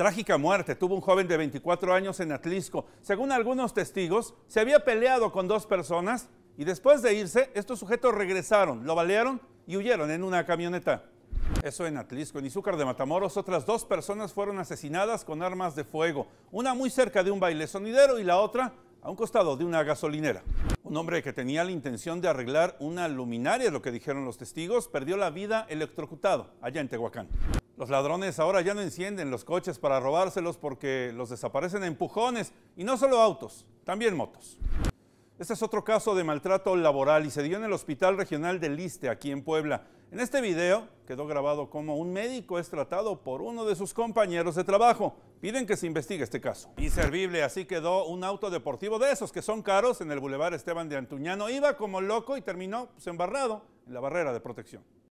Trágica muerte tuvo un joven de 24 años en Atlisco. Según algunos testigos, se había peleado con dos personas y después de irse, estos sujetos regresaron, lo balearon y huyeron en una camioneta. Eso en Atlisco, en Izúcar de Matamoros, otras dos personas fueron asesinadas con armas de fuego, una muy cerca de un baile sonidero y la otra a un costado de una gasolinera. Un hombre que tenía la intención de arreglar una luminaria, lo que dijeron los testigos, perdió la vida electrocutado allá en Tehuacán. Los ladrones ahora ya no encienden los coches para robárselos porque los desaparecen empujones y no solo autos, también motos. Este es otro caso de maltrato laboral y se dio en el Hospital Regional de Liste, aquí en Puebla. En este video quedó grabado cómo un médico es tratado por uno de sus compañeros de trabajo. Piden que se investigue este caso. Inservible, así quedó un auto deportivo de esos que son caros en el Boulevard Esteban de Antuñano. Iba como loco y terminó pues, embarrado en la barrera de protección.